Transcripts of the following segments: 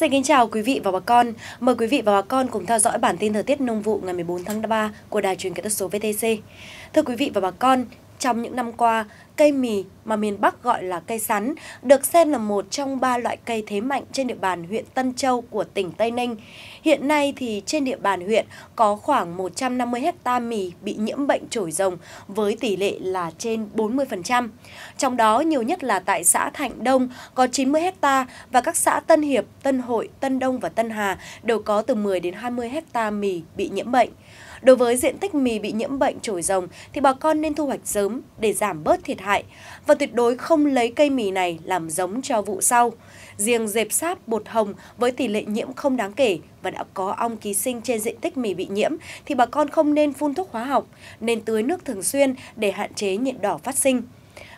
Xin kính chào quý vị và bà con. Mời quý vị và bà con cùng theo dõi bản tin thời tiết nông vụ ngày 14 tháng 3 của Đài truyền hình kỹ thuật số VTC. Thưa quý vị và bà con, trong những năm qua, cây mì mà miền Bắc gọi là cây sắn được xem là một trong ba loại cây thế mạnh trên địa bàn huyện Tân Châu của tỉnh Tây Ninh. Hiện nay thì trên địa bàn huyện có khoảng 150 hecta mì bị nhiễm bệnh trổi rồng với tỷ lệ là trên 40%. Trong đó nhiều nhất là tại xã Thạnh Đông có 90 hecta và các xã Tân Hiệp, Tân Hội, Tân Đông và Tân Hà đều có từ 10 đến 20 hecta mì bị nhiễm bệnh. Đối với diện tích mì bị nhiễm bệnh trồi rồng thì bà con nên thu hoạch sớm để giảm bớt thiệt hại và tuyệt đối không lấy cây mì này làm giống cho vụ sau. Riêng dẹp sáp bột hồng với tỷ lệ nhiễm không đáng kể và đã có ong ký sinh trên diện tích mì bị nhiễm thì bà con không nên phun thuốc hóa học, nên tưới nước thường xuyên để hạn chế nhiệt đỏ phát sinh.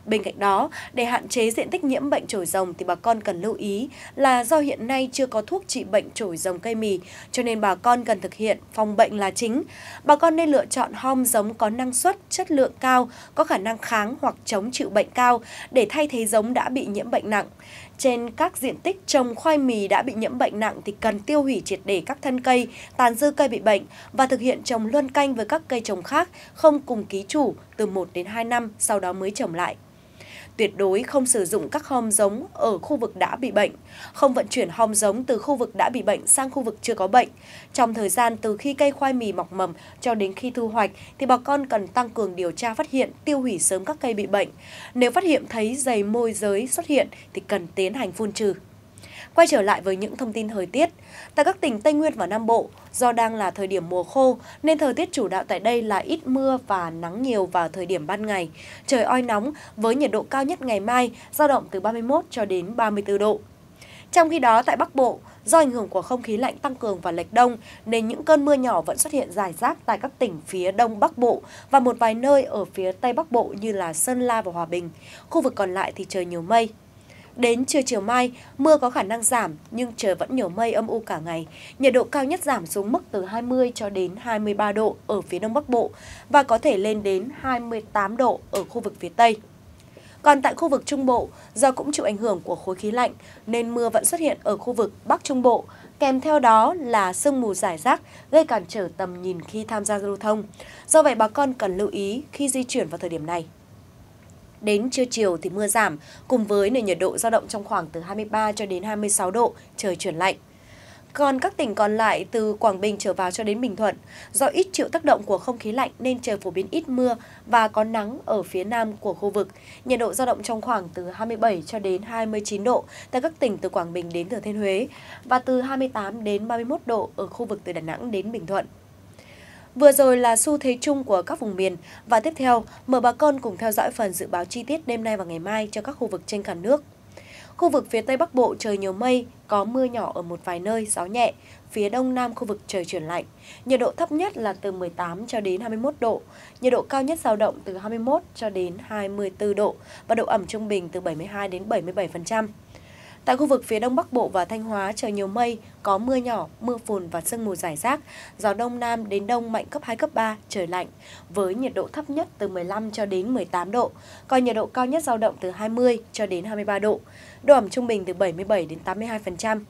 Bên cạnh đó, để hạn chế diện tích nhiễm bệnh trồi rồng thì bà con cần lưu ý là do hiện nay chưa có thuốc trị bệnh trồi rồng cây mì, cho nên bà con cần thực hiện phòng bệnh là chính. Bà con nên lựa chọn hom giống có năng suất, chất lượng cao, có khả năng kháng hoặc chống chịu bệnh cao để thay thế giống đã bị nhiễm bệnh nặng. Trên các diện tích trồng khoai mì đã bị nhiễm bệnh nặng thì cần tiêu hủy triệt để các thân cây, tàn dư cây bị bệnh và thực hiện trồng luân canh với các cây trồng khác không cùng ký chủ từ 1 đến 2 năm sau đó mới trồng lại tuyệt đối không sử dụng các hom giống ở khu vực đã bị bệnh, không vận chuyển hom giống từ khu vực đã bị bệnh sang khu vực chưa có bệnh. Trong thời gian từ khi cây khoai mì mọc mầm cho đến khi thu hoạch thì bà con cần tăng cường điều tra phát hiện, tiêu hủy sớm các cây bị bệnh. Nếu phát hiện thấy dày môi giới xuất hiện thì cần tiến hành phun trừ. Quay trở lại với những thông tin thời tiết, tại các tỉnh Tây Nguyên và Nam Bộ, do đang là thời điểm mùa khô nên thời tiết chủ đạo tại đây là ít mưa và nắng nhiều vào thời điểm ban ngày. Trời oi nóng với nhiệt độ cao nhất ngày mai dao động từ 31 cho đến 34 độ. Trong khi đó tại Bắc Bộ, do ảnh hưởng của không khí lạnh tăng cường và lệch đông nên những cơn mưa nhỏ vẫn xuất hiện dài rác tại các tỉnh phía Đông Bắc Bộ và một vài nơi ở phía Tây Bắc Bộ như là Sơn La và Hòa Bình. Khu vực còn lại thì trời nhiều mây, Đến trưa chiều mai, mưa có khả năng giảm nhưng trời vẫn nhiều mây âm u cả ngày. Nhiệt độ cao nhất giảm xuống mức từ 20 cho đến 23 độ ở phía Đông Bắc Bộ và có thể lên đến 28 độ ở khu vực phía Tây. Còn tại khu vực Trung Bộ, do cũng chịu ảnh hưởng của khối khí lạnh nên mưa vẫn xuất hiện ở khu vực Bắc Trung Bộ, kèm theo đó là sương mù rải rác gây cản trở tầm nhìn khi tham gia giao thông. Do vậy bà con cần lưu ý khi di chuyển vào thời điểm này đến trưa chiều thì mưa giảm, cùng với nền nhiệt độ dao động trong khoảng từ 23 cho đến 26 độ, trời chuyển lạnh. Còn các tỉnh còn lại từ Quảng Bình trở vào cho đến Bình Thuận, do ít chịu tác động của không khí lạnh nên trời phổ biến ít mưa và có nắng ở phía nam của khu vực. Nhiệt độ dao động trong khoảng từ 27 cho đến 29 độ tại các tỉnh từ Quảng Bình đến Thừa Thiên Huế và từ 28 đến 31 độ ở khu vực từ Đà Nẵng đến Bình Thuận. Vừa rồi là xu thế chung của các vùng miền và tiếp theo mời bà con cùng theo dõi phần dự báo chi tiết đêm nay và ngày mai cho các khu vực trên cả nước. Khu vực phía Tây Bắc Bộ trời nhiều mây, có mưa nhỏ ở một vài nơi, gió nhẹ. Phía Đông Nam khu vực trời chuyển lạnh. Nhiệt độ thấp nhất là từ 18 cho đến 21 độ. Nhiệt độ cao nhất dao động từ 21 cho đến 24 độ và độ ẩm trung bình từ 72 đến 77%. Tại khu vực phía Đông Bắc Bộ và Thanh Hóa trời nhiều mây, có mưa nhỏ, mưa phùn và sương mù rải rác, gió Đông Nam đến Đông mạnh cấp 2, cấp 3, trời lạnh, với nhiệt độ thấp nhất từ 15 cho đến 18 độ, còn nhiệt độ cao nhất dao động từ 20 cho đến 23 độ, độ ẩm trung bình từ 77 đến 82%.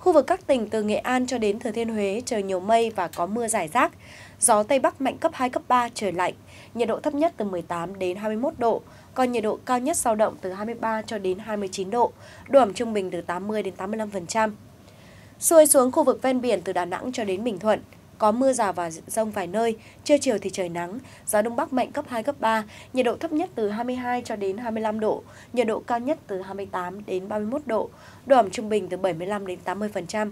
Khu vực các tỉnh từ Nghệ An cho đến Thừa Thiên Huế trời nhiều mây và có mưa rải rác. Gió Tây Bắc mạnh cấp 2, cấp 3, trời lạnh. Nhiệt độ thấp nhất từ 18 đến 21 độ, còn nhiệt độ cao nhất dao động từ 23 cho đến 29 độ, độ ẩm trung bình từ 80 đến 85%. Xuôi xuống khu vực ven biển từ Đà Nẵng cho đến Bình Thuận, có mưa rào và rông vài nơi, trưa chiều thì trời nắng, gió đông bắc mạnh cấp 2 cấp 3, nhiệt độ thấp nhất từ 22 cho đến 25 độ, nhiệt độ cao nhất từ 28 đến 31 độ, độ ẩm trung bình từ 75 đến 80%.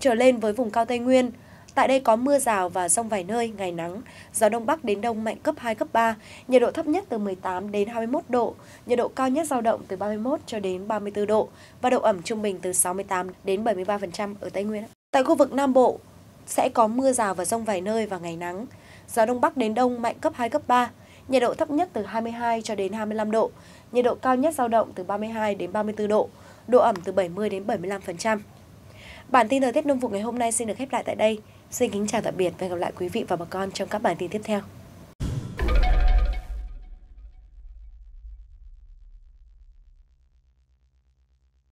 Trở lên với vùng cao Tây Nguyên, Tại đây có mưa rào và rông vài nơi, ngày nắng, gió đông bắc đến đông mạnh cấp 2, cấp 3, nhiệt độ thấp nhất từ 18 đến 21 độ, nhiệt độ cao nhất dao động từ 31 cho đến 34 độ và độ ẩm trung bình từ 68 đến 73% ở Tây Nguyên. Tại khu vực Nam Bộ, sẽ có mưa rào và rông vài nơi và ngày nắng. Gió Đông Bắc đến Đông mạnh cấp 2, cấp 3, nhiệt độ thấp nhất từ 22 cho đến 25 độ, nhiệt độ cao nhất dao động từ 32 đến 34 độ, độ ẩm từ 70 đến 75%. Bản tin thời tiết nông vụ ngày hôm nay xin được khép lại tại đây. Xin kính chào tạm biệt và hẹn gặp lại quý vị và bà con trong các bản tin tiếp theo.